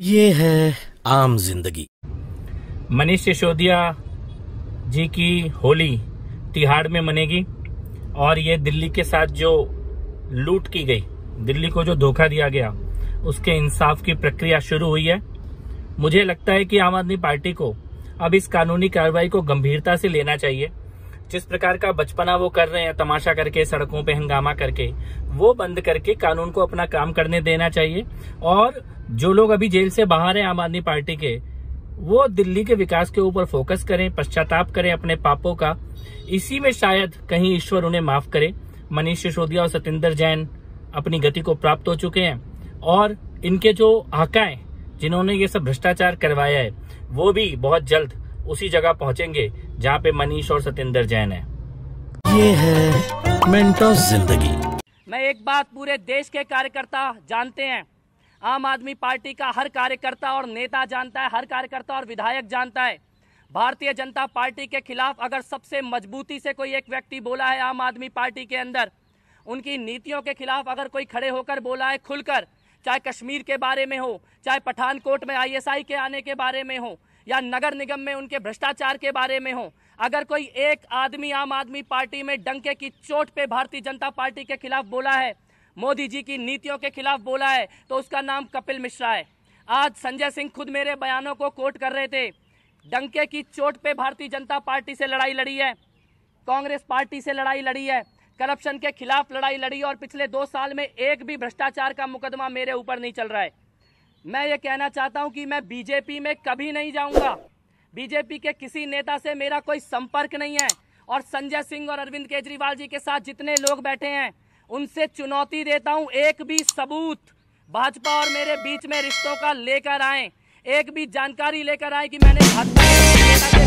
ये है आम जिंदगी मनीष सिसोदिया जी की होली तिहाड़ में मनेगी और ये दिल्ली के साथ जो लूट की गई दिल्ली को जो धोखा दिया गया उसके इंसाफ की प्रक्रिया शुरू हुई है मुझे लगता है कि आम आदमी पार्टी को अब इस कानूनी कार्रवाई को गंभीरता से लेना चाहिए जिस प्रकार का बचपना वो कर रहे हैं तमाशा करके सड़कों पे हंगामा करके वो बंद करके कानून को अपना काम करने देना चाहिए और जो लोग अभी जेल से बाहर हैं आम आदमी पार्टी के वो दिल्ली के विकास के ऊपर फोकस करें पश्चाताप करें अपने पापों का इसी में शायद कहीं ईश्वर उन्हें माफ करे मनीष सिसोदिया और सतेंद्र जैन अपनी गति को प्राप्त हो चुके हैं और इनके जो आकाए जिन्होंने ये सब भ्रष्टाचार करवाया है वो भी बहुत जल्द उसी जगह पहुंचेंगे जहाँ पे मनीष और सतेंद्र जैन है ये है जिंदगी मैं एक बात पूरे देश के कार्यकर्ता जानते हैं आम आदमी पार्टी का हर कार्यकर्ता और नेता जानता है हर कार्यकर्ता और विधायक जानता है भारतीय जनता पार्टी के खिलाफ अगर सबसे मजबूती से कोई एक व्यक्ति बोला है आम आदमी पार्टी के अंदर उनकी नीतियों के खिलाफ अगर कोई खड़े होकर बोला है खुलकर चाहे कश्मीर के बारे में हो चाहे पठानकोट में आईएसआई के आने के बारे में हो या नगर निगम में उनके भ्रष्टाचार के बारे में हो अगर कोई एक आदमी आम आदमी पार्टी में डंके की चोट पे भारतीय जनता पार्टी के खिलाफ बोला है मोदी जी की नीतियों के खिलाफ बोला है तो उसका नाम कपिल मिश्रा है आज संजय सिंह खुद मेरे बयानों को कोट कर रहे थे डंके की चोट पे भारतीय जनता पार्टी से लड़ाई लड़ी है कांग्रेस पार्टी से लड़ाई लड़ी है करप्शन के खिलाफ लड़ाई लड़ी और पिछले दो साल में एक भी भ्रष्टाचार का मुकदमा मेरे ऊपर नहीं चल रहा है मैं ये कहना चाहता हूँ कि मैं बीजेपी में कभी नहीं जाऊँगा बीजेपी के किसी नेता से मेरा कोई संपर्क नहीं है और संजय सिंह और अरविंद केजरीवाल जी के साथ जितने लोग बैठे हैं उनसे चुनौती देता हूं एक भी सबूत भाजपा और मेरे बीच में रिश्तों का लेकर आए एक भी जानकारी लेकर आए कि मैंने हत्या